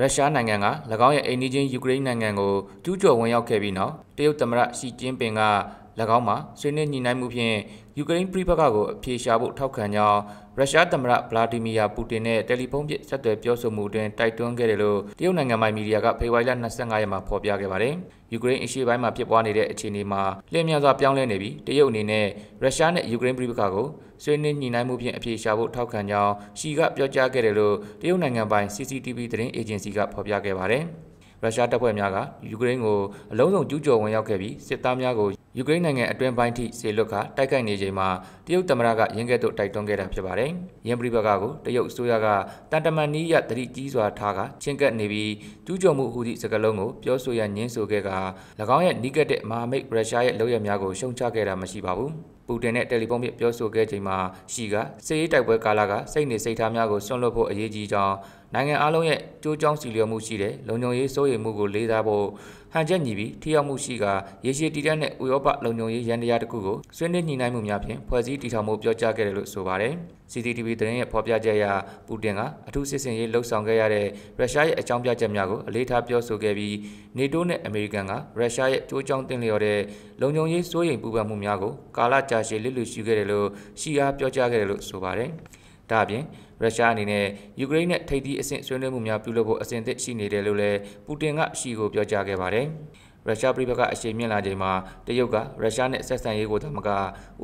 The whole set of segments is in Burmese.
ရုရှားနိုင်ငံက၎င်းရဲ့အိမ်နီးချင်းယူကရိန်းနိုင်ငံကိုကျူးကျော်ဝင်ရောက်ခဲ့ပြီးနောက်တရုတ်သမ္မတရှီကျင်းပင်က၎င်းမှာဆွေးနွေးညှိနှိုင်းမှုဖြင့်ယူကရိန်းပြည်ပကကိုအပြေရှားဖို့ထောက်ခံကြောင်းရုရှားသမ္မတဗလာဒီမီယာပူတင်နဲ့တယ်လီဖုန်းဖြင့်ဆက်သွယ်ပြောဆိုမှုတွင်တိုက်တွန်းခဲ့တယ်လို့တရုတ်နိုင်ငံပိုင်မီဒီယာကဖေဖော်ဝါရီလ25ရက်မှာဖော်ပြခဲ့ပါတယ်။ယူကရိန်းအရှေ့ပိုင်းမှာဖြစ်ပွားနေတဲ့အခြေအနေမှာလျှင်မြန်စွာပြောင်းလဲနေပြီးတရုတ်အနေနဲ့ရုရှားနဲ့ယူကရိန်းပြည်ပကကိုဆွေးနွေးညှိနှိုင်းမှုဖြင့်အပြေရှားဖို့ထောက်ခံကြောင်းရှီကပြောကြားခဲ့တယ်လို့တရုတ်နိုင်ငံပိုင် CCTV သတင်းအေဂျင်စီကဖော်ပြခဲ့ပါတယ်။ရုရှားတပ်ဖွဲ့များကယူကရိန်းကိုအလုံးစုံကျူးကျော်ဝင်ရောက်ခဲ့ပြီးစစ်သားများကိုယူကရိန်းနိုင်ငံအတွင်းပိုင်းထိဆေလွတ်ကတိုက်ခိုက်နေချိန်မှာတရုတ်သမ္မတကရင်းကဲ့သို့တိုက်တွန်းခဲ့တာဖြစ်ပါတယ်။ရင်းပရိပကကိုတရုတ်အစိုးရကတန်တမန်နီးရတတိကြီးစွာထားကချင်းကပ်နေပြီးကျူးကျော်မှုဟူသည့်စကားလုံးကိုပြောဆိုရညှင်းဆိုခဲ့က၎င်းရဲ့နီးကပ်တဲ့မဟာမိတ်ရုရှားရဲ့လုပ်ရများကိုရှုံချခဲ့တာမရှိပါဘူး။ပူတင်နဲ့တယ်လီဖုန်းဖြင့်ပြောဆိုခဲ့ချိန်မှာရှီကစစ်ရေးတိုက်ပွဲကာလကစိတ်နေစိတ်ထားများကိုဆွန့်လွတ်ဖို့အရေးကြီးကြောင်းနိုင်ငံအလုံးရဲ့ကြိုးကြောင်းစီလျော်မှုရှိတဲ့လုံခြုံရေးစိုးရိမ်မှုကိုလေးစားဖို့ဟန်ချက်ညီပြီးထိရောက်မှုရှိကရေရှည်တည်တံ့တဲ့ဥရောပလုံခြုံရေးရန်တရားတစ်ခုကိုဆွေးနွေးညှိနှိုင်းမှုများဖြင့်ဖွဲ့စည်းတည်ထောင်မှုပြောကြားခဲ့တယ်လို့ဆိုပါတယ်။ CCTV သတင်းရဲ့ဖော်ပြချက်အရပူတင်ကအထူးစစ်ဆင်ရေးလှုပ်ဆောင်ခဲ့ရတဲ့ရုရှားရဲ့အကြောင်းပြချက်များကိုအလေးထားပြောဆိုခဲ့ပြီး NATO နဲ့အမေရိကန်ကရုရှားရဲ့ကြိုးကြောင်းတင်လျော်တဲ့လုံခြုံရေးစိုးရိမ်ပူပန်မှုများကို ကာလကြာရှည်လစ်လျူရှုခဲ့တယ်လို့ရှီအားပြောကြားခဲ့တယ်လို့ဆိုပါတယ်။ဒါအပြင်ရုရှားအနေနဲ့ယူကရိန်းနဲ့ထိပ်သီးအဆင့်ဆွေးနွေးမှုများပြုလုပ်ဖို့အစဉ်သင့်ရှိနေတယ်လို့လည်းပူတင်ကရှီကိုပြောကြားခဲ့ပါတယ်။ရုရှားပြည်ပကအရှိန်မြင့်လာချိန်မှာတရုတ်ကရုရှားနဲ့ဆက်ဆံရေးကိုသာမကဥ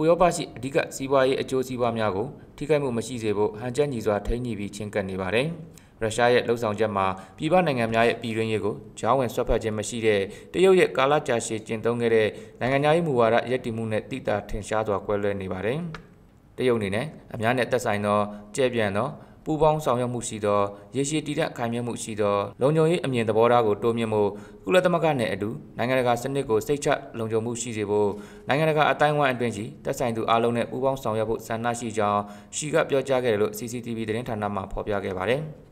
ရောပရှိအဓိကစီးပွားရေးအကျိုးစီးပွားများကိုထိခိုက်မှုမရှိစေဖို့ဟန်ချက်ညီစွာထိန်းညှိပြီးချင်းကပ်နေပါတယ်။ရုရှားရဲ့လှုပ်ဆောင်ချက်မှာပြည်ပနိုင်ငံများရဲ့ပြည်တွင်းရေးကိုကြားဝင်ဆွတ်ဖက်ခြင်းမရှိတဲ့တရုတ်ရဲ့ကာလကြာရှည်ကျင့်သုံးခဲ့တဲ့နိုင်ငံသားရေးမူဝါဒရည်တည်မှုနဲ့တိတာထင်ရှားစွာကွဲလွဲနေပါတယ်။တရုတ်အနေနဲ့အများနဲ့သက်ဆိုင်သောကြဲ့ပြန်သောပူပေါင်းဆောင်ရွက်မှုရှိသောရေရှည်တည်တဲ့အခိုင်မြဲမှုရှိသော လုံခြုံရေးအမြင်သဘောထားကိုတိုးမြှင့်မှုကုလသမဂ္ဂနဲ့အတူနိုင်ငံတကာစနစ်ကိုစိတ်ချလုံခြုံမှုရှိစေဖို့နိုင်ငံတကာအတိုင်းအဝိုင်းအတွင်းရှိသက်ဆိုင်သူအားလုံးနဲ့ပူးပေါင်းဆောင်ရွက်ဖို့ဆန္ဒရှိကြောင်းရှီကပြောကြားခဲ့တယ်လို့ CCTV သတင်းဌာနမှဖော်ပြခဲ့ပါတယ်။